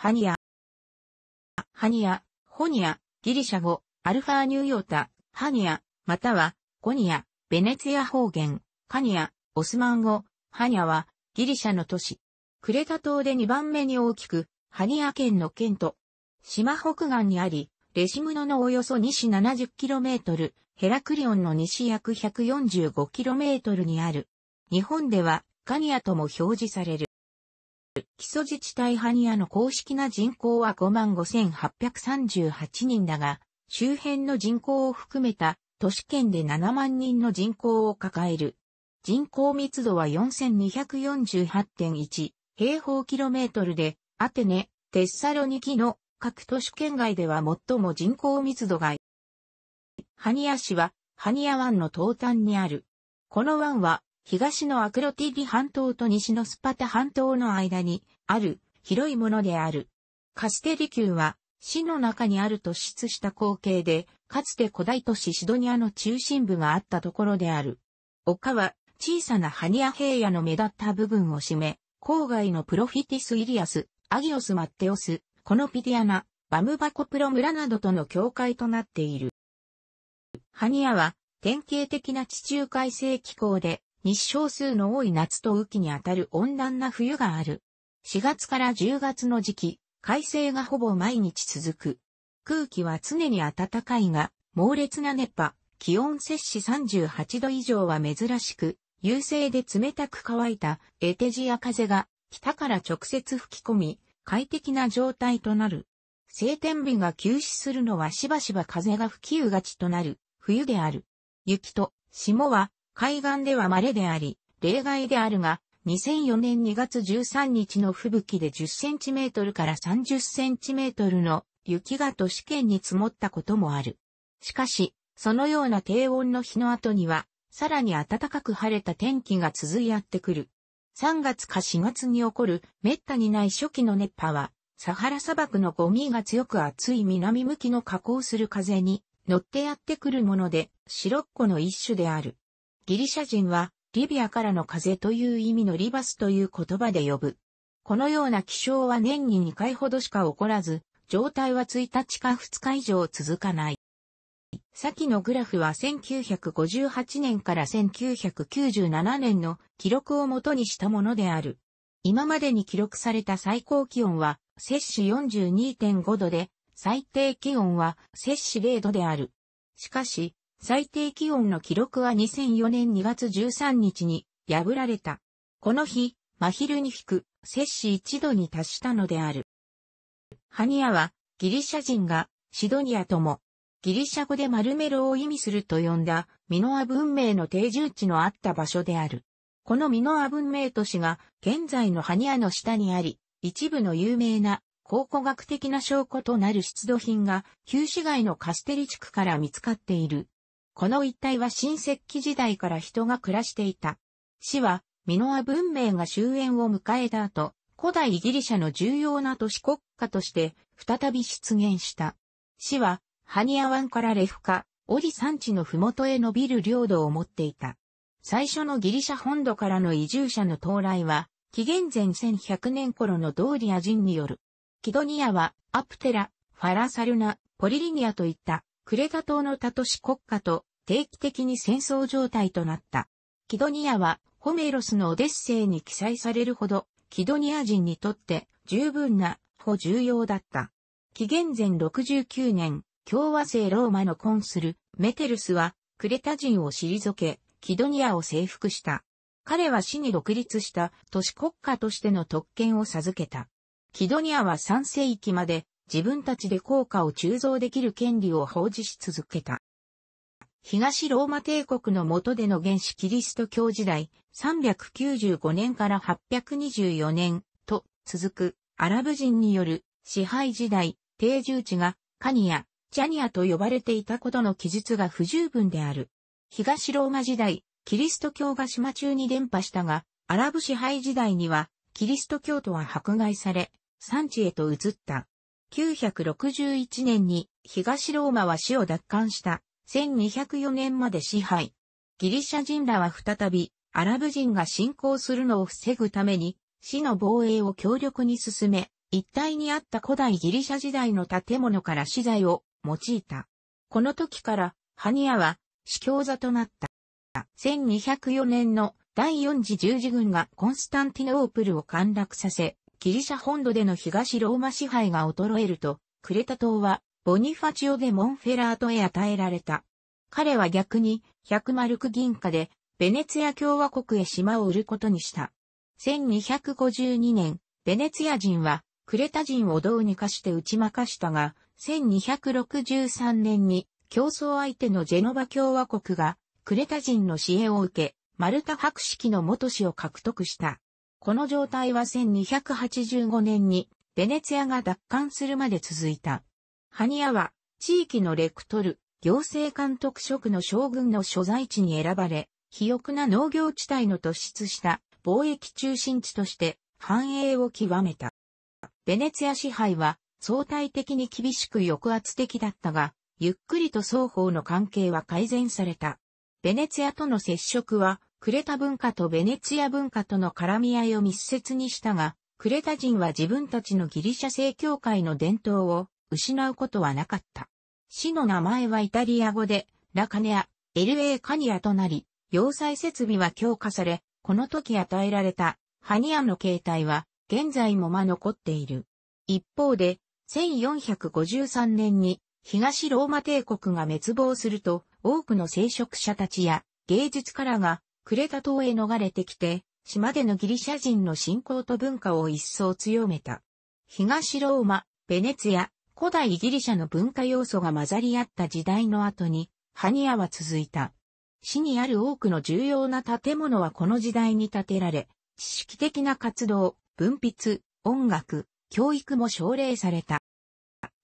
ハニア。ハニア、ホニア、ギリシャ語、アルファーニューヨータ、ハニア、または、コニア、ベネツィア方言、カニア、オスマン語、ハニアは、ギリシャの都市。クレタ島で2番目に大きく、ハニア県の県都。島北岸にあり、レシムノのおよそ西 70km、ヘラクリオンの西約 145km にある。日本では、カニアとも表示される。基礎自治体ハニアの公式な人口は55,838人だが、周辺の人口を含めた都市圏で7万人の人口を抱える。人口密度は4248.1平方キロメートルで、アテネ、テッサロニキの各都市圏外では最も人口密度がハニア市はハニア湾の東端にある。この湾は東のアクロティディ半島と西のスパタ半島の間にある広いものである。カステリ宮は市の中にある突出した光景で、かつて古代都市シドニアの中心部があったところである。丘は小さなハニア平野の目立った部分を占め、郊外のプロフィティス・イリアス、アギオス・マッテオス、コノピディアナ、バムバコプロ村などとの境界となっている。ハニアは典型的な地中海性気候で日照数の多い夏と雨季にあたる温暖な冬がある。4月から10月の時期、快晴がほぼ毎日続く。空気は常に暖かいが、猛烈な熱波、気温摂氏38度以上は珍しく、優勢で冷たく乾いたエテジア風が北から直接吹き込み、快適な状態となる。晴天日が休止するのはしばしば風が吹きうがちとなる冬である。雪と霜は海岸では稀であり、例外であるが、2004年2月13日の吹雪で10センチメートルから30センチメートルの雪が都市圏に積もったこともある。しかし、そのような低温の日の後には、さらに暖かく晴れた天気が続いやってくる。3月か4月に起こる滅多にない初期の熱波は、サハラ砂漠のゴミが強く熱い南向きの下降する風に乗ってやってくるもので、シロッコの一種である。ギリシャ人は、リビアからの風という意味のリバスという言葉で呼ぶ。このような気象は年に2回ほどしか起こらず、状態は1日か2日以上続かない。先のグラフは1958年から1997年の記録をもとにしたものである。今までに記録された最高気温は、摂氏42.5度で、最低気温は摂氏0度である。しかし、最低気温の記録は2004年2月13日に破られた。この日、真昼に引く、摂氏1度に達したのである。ハニアは、ギリシャ人が、シドニアとも、ギリシャ語でマルメロを意味すると呼んだ、ミノア文明の定住地のあった場所である。このミノア文明都市が、現在のハニアの下にあり、一部の有名な、考古学的な証拠となる出土品が、旧市街のカステリ地区から見つかっている。この一帯は新石器時代から人が暮らしていた。市は、ミノア文明が終焉を迎えた後、古代ギリシャの重要な都市国家として、再び出現した。市は、ハニア湾からレフカ、オリ山地の麓へ伸びる領土を持っていた。最初のギリシャ本土からの移住者の到来は、紀元前1100年頃のドーリア人による。キドニアは、アプテラ、ファラサルナ、ポリリニアといった、クレタ島の他都市国家と定期的に戦争状態となった。キドニアは、ホメロスのオデッセイに記載されるほど、キドニア人にとって十分なほ重要だった。紀元前69年、共和制ローマのコンスル、メテルスは、クレタ人を退け、キドニアを征服した。彼は死に独立した都市国家としての特権を授けた。キドニアは3世紀まで自分たちで効果を鋳造できる権利を保持し続けた。東ローマ帝国の下での原始キリスト教時代、395年から824年と続くアラブ人による支配時代、定住地がカニア、ジャニアと呼ばれていたことの記述が不十分である。東ローマ時代、キリスト教が島中に伝播したが、アラブ支配時代には、キリスト教徒は迫害され、産地へと移った。961年に東ローマは死を奪還した。1204年まで支配。ギリシャ人らは再び、アラブ人が侵攻するのを防ぐために、市の防衛を強力に進め、一帯にあった古代ギリシャ時代の建物から資材を用いた。この時から、ハニアは、司教座となった。1204年の第四次十字軍がコンスタンティノープルを陥落させ、ギリシャ本土での東ローマ支配が衰えると、クレタ島はボニファチオ・デ・モンフェラートへ与えられた。彼は逆に、100マルク銀貨で、ベネツィア共和国へ島を売ることにした。1252年、ベネツィア人は、クレタ人をどうにかして打ち負かしたが、1263年に、競争相手のジェノバ共和国が、クレタ人の支援を受け、マルタ博式の元氏を獲得した。この状態は1285年に、ベネツィアが奪還するまで続いた。ハニアは、地域のレクトル、行政監督職の将軍の所在地に選ばれ、肥沃な農業地帯の突出した貿易中心地として繁栄を極めた。ベネツィア支配は相対的に厳しく抑圧的だったが、ゆっくりと双方の関係は改善された。ベネツィアとの接触は、クレタ文化とベネツィア文化との絡み合いを密接にしたが、クレタ人は自分たちのギリシャ正教会の伝統を失うことはなかった。市の名前はイタリア語で、ラカネア、LA カニアとなり、要塞設備は強化され、この時与えられた、ハニアの形態は、現在もま残っている。一方で、1453年に、東ローマ帝国が滅亡すると、多くの聖職者たちや芸術家らがクレタ島へ逃れてきて、島でのギリシャ人の信仰と文化を一層強めた。東ローマ、ベネツィア、古代ギリシャの文化要素が混ざり合った時代の後に、ハニアは続いた。市にある多くの重要な建物はこの時代に建てられ、知識的な活動、文筆、音楽、教育も奨励された。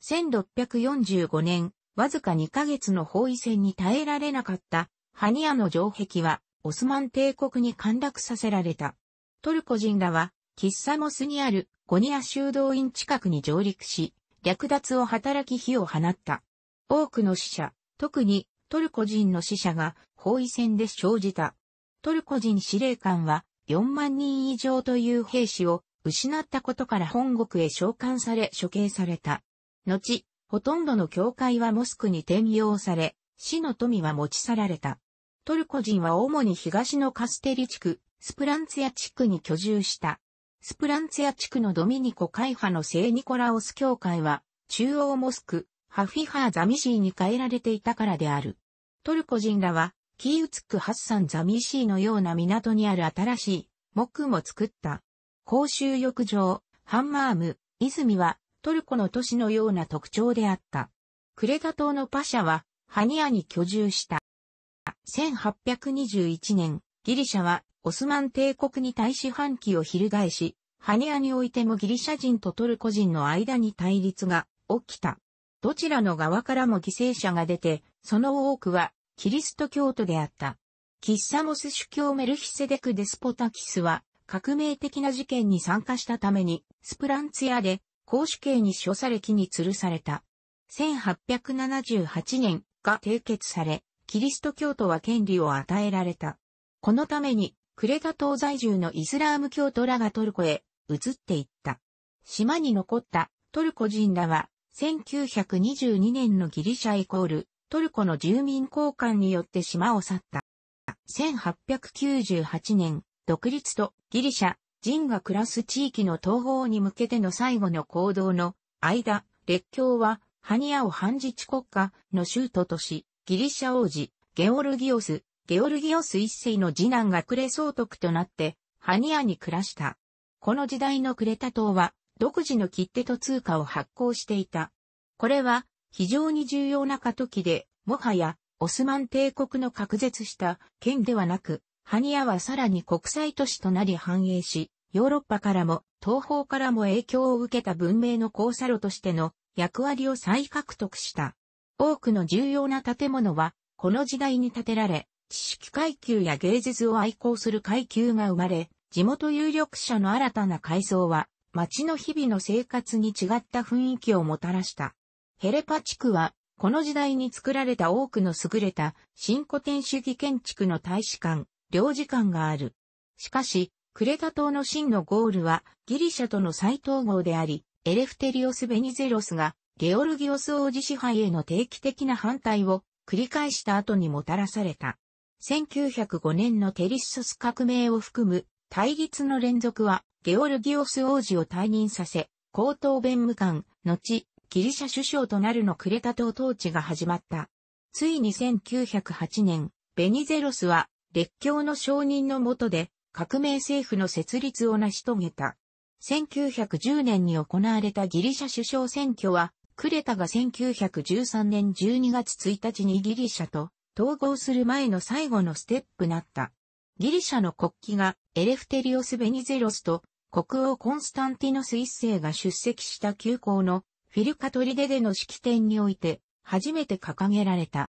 1645年、わずか2ヶ月の包囲戦に耐えられなかったハニアの城壁はオスマン帝国に陥落させられた。トルコ人らは、キッサモスにあるゴニア修道院近くに上陸し、略奪を働き火を放った。多くの死者、特にトルコ人の死者が包囲戦で生じた。トルコ人司令官は4万人以上という兵士を失ったことから本国へ召喚され処刑された。後、ほとんどの教会はモスクに転用され、死の富は持ち去られた。トルコ人は主に東のカステリ地区、スプランツヤ地区に居住した。スプランツヤ地区のドミニコ会派の聖ニコラオス教会は、中央モスク、ハフィハーザミシーに変えられていたからである。トルコ人らは、キーウツクハッサンザミシーのような港にある新しい、木も作った。公衆浴場、ハンマーム、泉は、トルコの都市のような特徴であった。クレタ島のパシャは、ハニアに居住した。1821年、ギリシャはオスマン帝国に対し反旗を翻し、ハニアにおいてもギリシャ人とトルコ人の間に対立が起きた。どちらの側からも犠牲者が出て、その多くはキリスト教徒であった。キッサモス主教メルヒセデク・デスポタキスは革命的な事件に参加したためにスプランツヤで公主刑に処され木に吊るされた。1878年が締結され、キリスト教徒は権利を与えられた。このためにクレタ島在住のイスラーム教徒らがトルコへ移っていった。島に残ったトルコ人らは1922年のギリシャイコールトルコの住民交換によって島を去った。1898年、独立とギリシャ人が暮らす地域の統合に向けての最後の行動の間、列強はハニアを反日国家の州都とし、ギリシャ王子、ゲオルギオス、ゲオルギオス一世の次男がクレ総督となって、ハニアに暮らした。この時代のクレタ島は、独自の切手と通貨を発行していた。これは、非常に重要な過渡期で、もはや、オスマン帝国の隔絶した県ではなく、ハニアはさらに国際都市となり繁栄し、ヨーロッパからも、東方からも影響を受けた文明の交差路としての役割を再獲得した。多くの重要な建物は、この時代に建てられ、知識階級や芸術を愛好する階級が生まれ、地元有力者の新たな階層は、町の日々の生活に違った雰囲気をもたらした。ヘレパ地区は、この時代に作られた多くの優れた新古典主義建築の大使館、領事館がある。しかし、クレタ島の真のゴールはギリシャとの再統合であり、エレフテリオス・ベニゼロスがゲオルギオス王子支配への定期的な反対を繰り返した後にもたらされた。1905年のテリッソス革命を含む対立の連続は、ゲオルギオス王子を退任させ、高等弁務官、後、ギリシャ首相となるのクレタ島統治が始まった。ついに1908年、ベニゼロスは、列強の承認の下で、革命政府の設立を成し遂げた。1910年に行われたギリシャ首相選挙は、クレタが1913年12月1日にギリシャと統合する前の最後のステップなった。ギリシャの国旗がエレフテリオス・ベニゼロスと国王コンスタンティノス一世が出席した旧校のフィルカトリデでの式典において初めて掲げられた。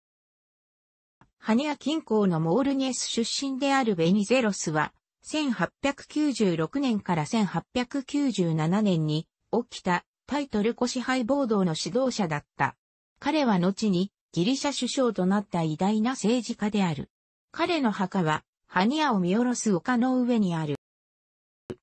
ハニア近郊のモールニエス出身であるベニゼロスは1896年から1897年に起きたタイトルコ支配暴動の指導者だった。彼は後にギリシャ首相となった偉大な政治家である。彼の墓は、ハニアを見下ろす丘の上にある。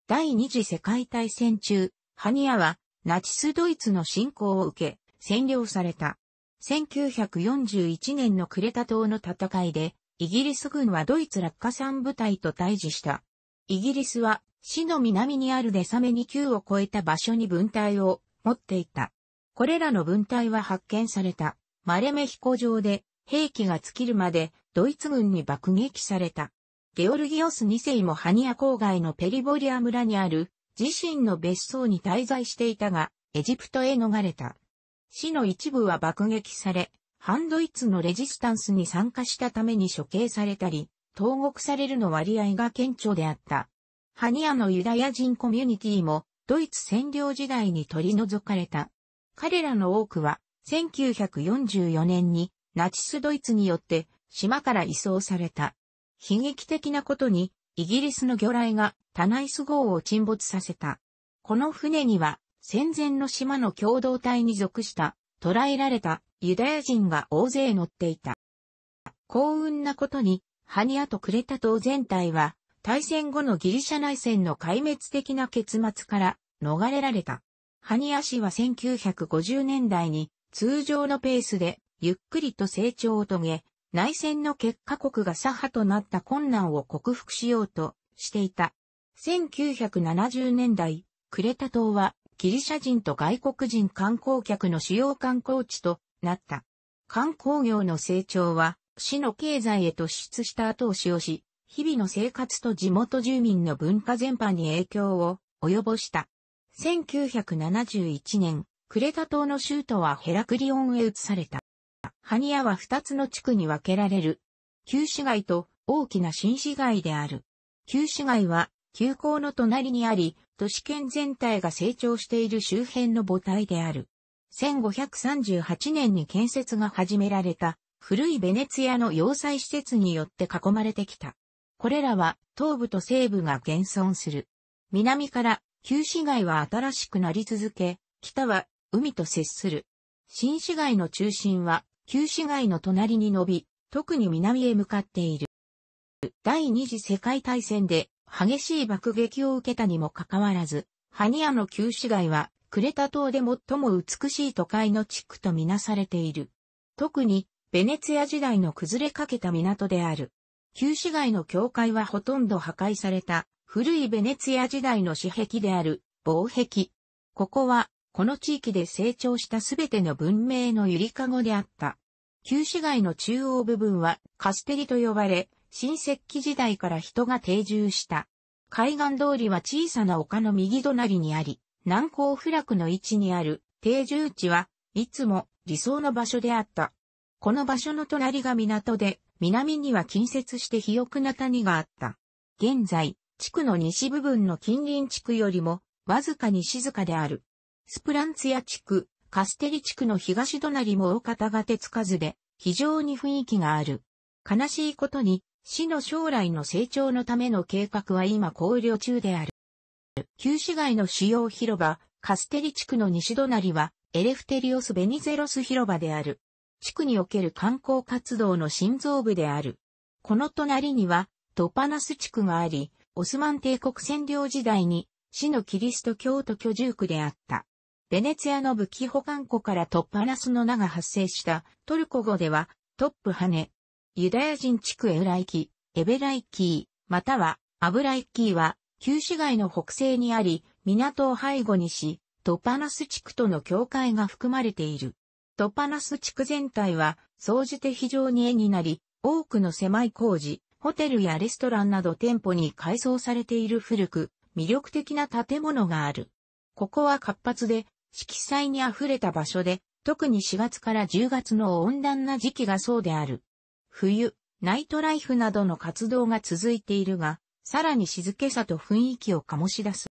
第二次世界大戦中、ハニアは、ナチスドイツの侵攻を受け、占領された。1941年のクレタ島の戦いで、イギリス軍はドイツ落下山部隊と対峙した。イギリスは、市の南にあるデサメに9を超えた場所に分隊を持っていた。これらの分隊は発見された。マレメヒコ城で兵器が尽きるまでドイツ軍に爆撃された。ゲオルギオス2世もハニア郊外のペリボリア村にある自身の別荘に滞在していたが、エジプトへ逃れた。市の一部は爆撃され、反ドイツのレジスタンスに参加したために処刑されたり、投獄されるの割合が顕著であった。ハニアのユダヤ人コミュニティも、ドイツ占領時代に取り除かれた。彼らの多くは、1944年にナチスドイツによって島から移送された。悲劇的なことにイギリスの魚雷がタナイス号を沈没させた。この船には戦前の島の共同体に属した捕らえられたユダヤ人が大勢乗っていた。幸運なことにハニアとクレタ島全体は大戦後のギリシャ内戦の壊滅的な結末から逃れられた。ハニア氏は1950年代に通常のペースでゆっくりと成長を遂げ、内戦の結果国が左派となった困難を克服しようとしていた。1970年代、クレタ島はギリシャ人と外国人観光客の主要観光地となった。観光業の成長は市の経済へ突出した後押しをし、日々の生活と地元住民の文化全般に影響を及ぼした。1971年、クレタ島の州都はヘラクリオンへ移された。ハニアは二つの地区に分けられる。旧市街と大きな新市街である。旧市街は旧港の隣にあり、都市圏全体が成長している周辺の母体である。1538年に建設が始められた古いベネツィアの要塞施設によって囲まれてきた。これらは東部と西部が現存する。南から旧市街は新しくなり続け、北は海と接する。新市街の中心は、旧市街の隣に伸び、特に南へ向かっている。第二次世界大戦で激しい爆撃を受けたにもかかわらず、ハニアの旧市街は、クレタ島で最も美しい都会の地区とみなされている。特に、ベネツィア時代の崩れかけた港である。旧市街の境界はほとんど破壊された、古いベネツィア時代の私壁である、防壁。ここは、この地域で成長したすべての文明のゆりかごであった。旧市街の中央部分はカステリと呼ばれ、新石器時代から人が定住した。海岸通りは小さな丘の右隣にあり、南高不落の位置にある定住地はいつも理想の場所であった。この場所の隣が港で、南には近接して肥沃な谷があった。現在、地区の西部分の近隣地区よりもわずかに静かである。スプランツヤ地区、カステリ地区の東隣も大方が手つかずで、非常に雰囲気がある。悲しいことに、市の将来の成長のための計画は今考慮中である。旧市街の主要広場、カステリ地区の西隣は、エレフテリオス・ベニゼロス広場である。地区における観光活動の心臓部である。この隣には、トパナス地区があり、オスマン帝国占領時代に、市のキリスト教徒居住区であった。ベネツィアの武器保管庫からトッパナスの名が発生した、トルコ語では、トップハネ。ユダヤ人地区エウライキ、エベライキー、または、アブライキーは、旧市街の北西にあり、港を背後にし、トッパナス地区との境界が含まれている。トッパナス地区全体は、総じて非常に絵になり、多くの狭い工事、ホテルやレストランなど店舗に改装されている古く、魅力的な建物がある。ここは活発で、色彩に溢れた場所で、特に4月から10月の温暖な時期がそうである。冬、ナイトライフなどの活動が続いているが、さらに静けさと雰囲気を醸し出す。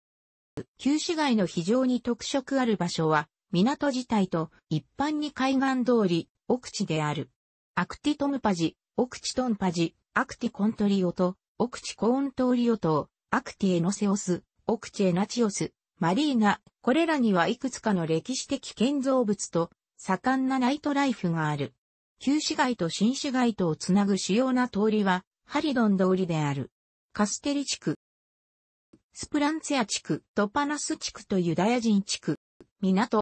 旧市街の非常に特色ある場所は、港自体と一般に海岸通り、奥地である。アクティトムパジ、奥地トンパジ、アクティコントリオと、奥地コーントリオと、アクティエノセオス、奥地エナチオス、マリーナ、これらにはいくつかの歴史的建造物と盛んなナイトライフがある。旧市街と新市街とをつなぐ主要な通りは、ハリドン通りである。カステリ地区、スプランツェア地区、トパナス地区とユダヤ人地区、港、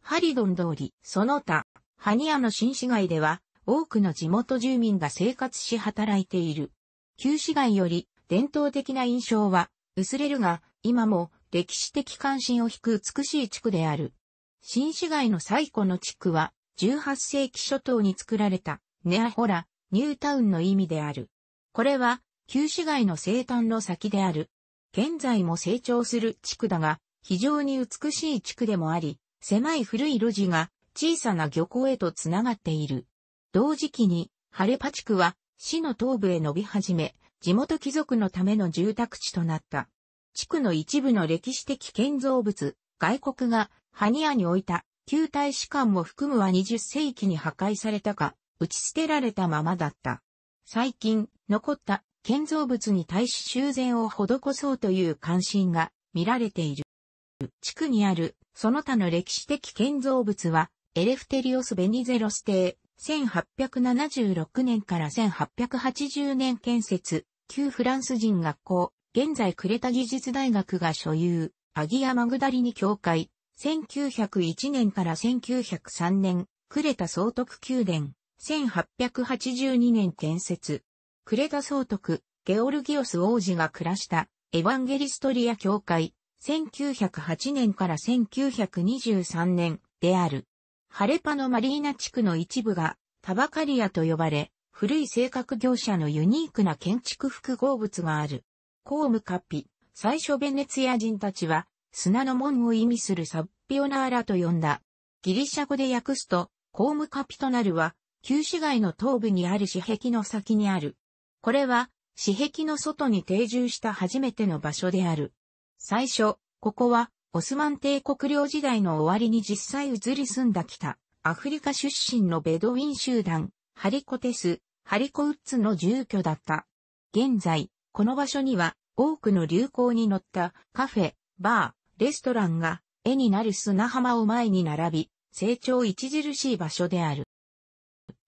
ハリドン通り、その他、ハニアの新市街では、多くの地元住民が生活し働いている。旧市街より、伝統的な印象は、薄れるが、今も歴史的関心を引く美しい地区である。新市街の最古の地区は、18世紀初頭に作られた、ネアホラ、ニュータウンの意味である。これは、旧市街の生誕の先である。現在も成長する地区だが、非常に美しい地区でもあり、狭い古い路地が小さな漁港へとつながっている。同時期に、ハレパ地区は市の東部へ伸び始め、地元貴族のための住宅地となった。地区の一部の歴史的建造物、外国が、ハニアに置いた、旧大使館も含むは20世紀に破壊されたか、打ち捨てられたままだった。最近、残った建造物に対し修繕を施そうという関心が見られている。地区にある、その他の歴史的建造物は、エレフテリオス・ベニゼロス邸、1876年から1880年建設、旧フランス人学校、現在クレタ技術大学が所有、アギアマグダリニ教会、1901年から1903年、クレタ総督宮殿、1882年建設。クレタ総督、ゲオルギオス王子が暮らしたエヴァンゲリストリア教会、1908年から1923年である。ハレパのマリーナ地区の一部がタバカリアと呼ばれ、古い性格業者のユニークな建築複合物がある。コームカピ、最初ベネツィア人たちは、砂の門を意味するサッピオナーラと呼んだ。ギリシャ語で訳すと、コームカピとなるは、旧市街の東部にある市壁の先にある。これは、市壁の外に定住した初めての場所である。最初、ここは、オスマン帝国領時代の終わりに実際移り住んだ北、アフリカ出身のベドウィン集団、ハリコテス、ハリコウッズの住居だった。現在、この場所には多くの流行に乗ったカフェ、バー、レストランが絵になる砂浜を前に並び、成長著しい場所である。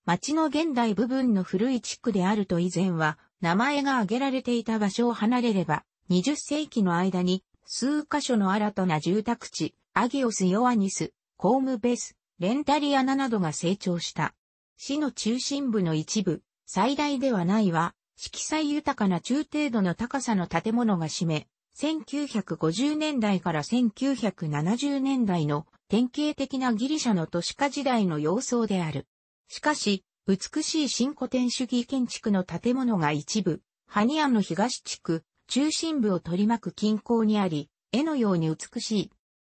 町の現代部分の古い地区であると以前は、名前が挙げられていた場所を離れれば、20世紀の間に、数カ所の新たな住宅地、アギオス・ヨアニス、コームベス、レンタリアナなどが成長した。市の中心部の一部、最大ではないは、色彩豊かな中程度の高さの建物が占め、1950年代から1970年代の典型的なギリシャの都市化時代の様相である。しかし、美しい新古典主義建築の建物が一部、ハニアの東地区、中心部を取り巻く近郊にあり、絵のように美しい。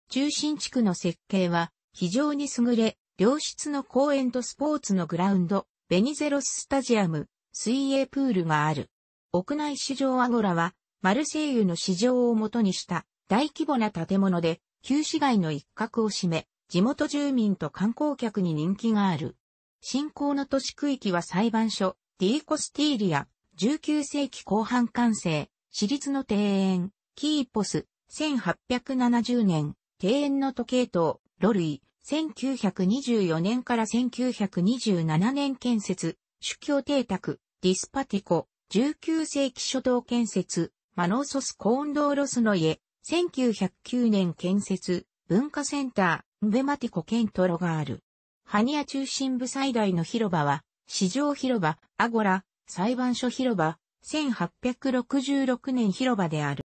中心地区の設計は非常に優れ、良質の公園とスポーツのグラウンド、ベニゼロススタジアム、水泳プールがある。屋内市場アゴラは、マルセイユの市場をもとにした大規模な建物で、旧市街の一角を占め、地元住民と観光客に人気がある。新興の都市区域は裁判所、ディーコスティーリア、19世紀後半完成、私立の庭園、キーポス、1870年、庭園の時計塔、ロルイ、1924年から1927年建設、主教邸宅、ディスパティコ、19世紀初頭建設、マノソスコーンドーロスの家、1909年建設、文化センター、ンベマティコケントロがある。ハニア中心部最大の広場は、市場広場、アゴラ、裁判所広場、1866年広場である。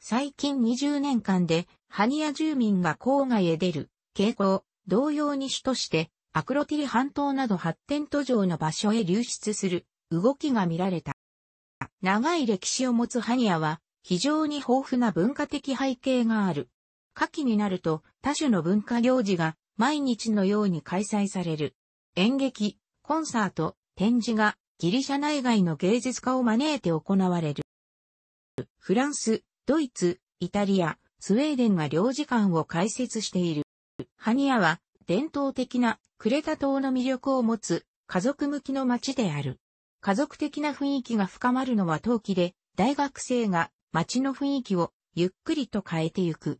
最近20年間で、ハニア住民が郊外へ出る傾向、同様に主として、アクロティリ半島など発展途上の場所へ流出する動きが見られた。長い歴史を持つハニアは非常に豊富な文化的背景がある。夏季になると多種の文化行事が毎日のように開催される。演劇、コンサート、展示がギリシャ内外の芸術家を招いて行われる。フランス、ドイツ、イタリア、スウェーデンが領事館を開設している。ハニアは伝統的なクレタ島の魅力を持つ家族向きの街である。家族的な雰囲気が深まるのは冬季で、大学生が街の雰囲気をゆっくりと変えてゆく。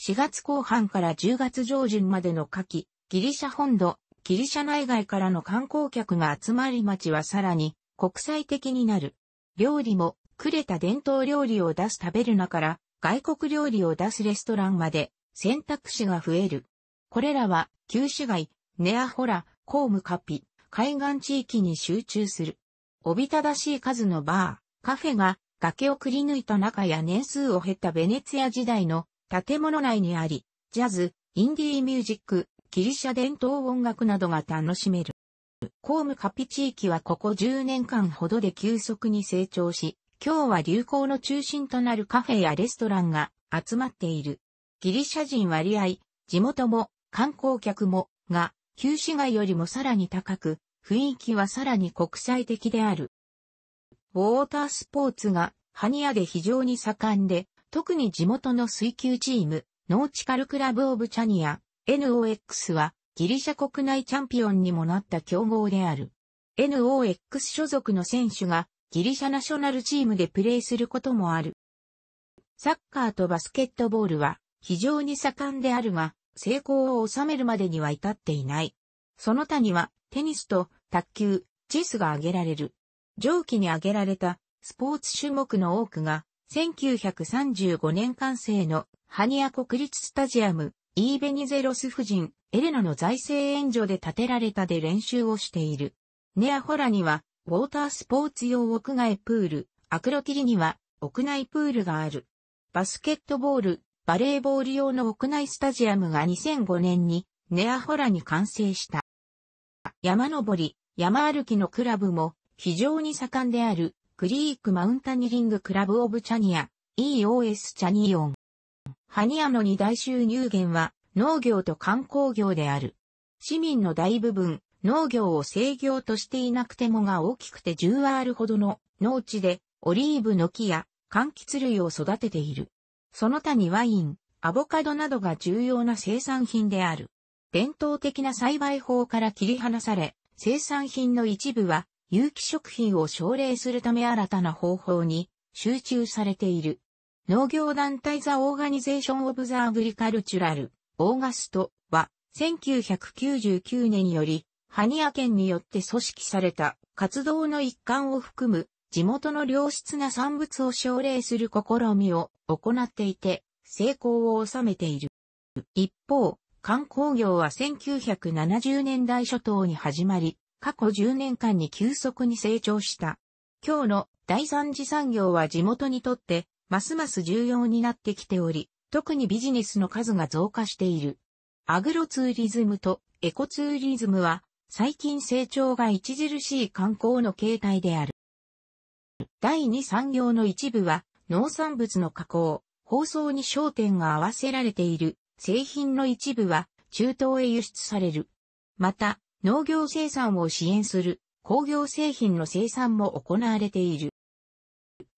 4月後半から10月上旬までの夏季、ギリシャ本土、ギリシャ内外からの観光客が集まり街はさらに国際的になる。料理も、クレタ伝統料理を出す食べるなから外国料理を出すレストランまで選択肢が増える。これらは旧市街、ネアホラ、コームカピ、海岸地域に集中する。おびただしい数のバー、カフェが崖をくり抜いた中や年数を経たベネツィア時代の建物内にあり、ジャズ、インディーミュージック、ギリシャ伝統音楽などが楽しめる。コームカピ地域はここ10年間ほどで急速に成長し、今日は流行の中心となるカフェやレストランが集まっている。ギリシャ人割合、地元も観光客もが旧市街よりもさらに高く、雰囲気はさらに国際的である。ウォータースポーツがハニアで非常に盛んで、特に地元の水球チーム、ノーチカルクラブオブチャニア、NOX はギリシャ国内チャンピオンにもなった強豪である。NOX 所属の選手がギリシャナショナルチームでプレーすることもある。サッカーとバスケットボールは非常に盛んであるが、成功を収めるまでには至っていない。その他には、テニスと卓球、チェスが挙げられる。上記に挙げられたスポーツ種目の多くが、1935年完成のハニア国立スタジアム、イーベニゼロス夫人、エレナの財政援助で建てられたで練習をしている。ネアホラには、ウォータースポーツ用屋外プール、アクロキリには屋内プールがある。バスケットボール、バレーボール用の屋内スタジアムが2005年にネアホラに完成した。山登り、山歩きのクラブも非常に盛んであるクリークマウンタニリングクラブオブチャニア、EOS チャニオン。ハニアの二大収入源は農業と観光業である。市民の大部分、農業を制業としていなくてもが大きくて10アールほどの農地でオリーブの木や柑橘類を育てている。その他にワイン、アボカドなどが重要な生産品である。伝統的な栽培法から切り離され、生産品の一部は有機食品を奨励するため新たな方法に集中されている。農業団体ザ・オーガニゼーション・オブ・ザ・アグリカルチュラル、オーガストは1999年よりハニア県によって組織された活動の一環を含む地元の良質な産物を奨励する試みを行っていて、成功を収めている。一方、観光業は1970年代初頭に始まり、過去10年間に急速に成長した。今日の第三次産業は地元にとって、ますます重要になってきており、特にビジネスの数が増加している。アグロツーリズムとエコツーリズムは、最近成長が著しい観光の形態である。第2産業の一部は、農産物の加工、包装に焦点が合わせられている。製品の一部は、中東へ輸出される。また、農業生産を支援する工業製品の生産も行われている。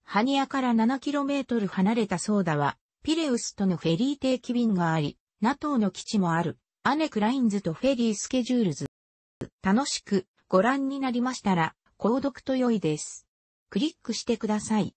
ハニアから 7km 離れたソーダは、ピレウスとのフェリー定期便があり、NATO の基地もある、アネクラインズとフェリースケジュールズ。楽しくご覧になりましたら、購読と良いです。クリックしてください。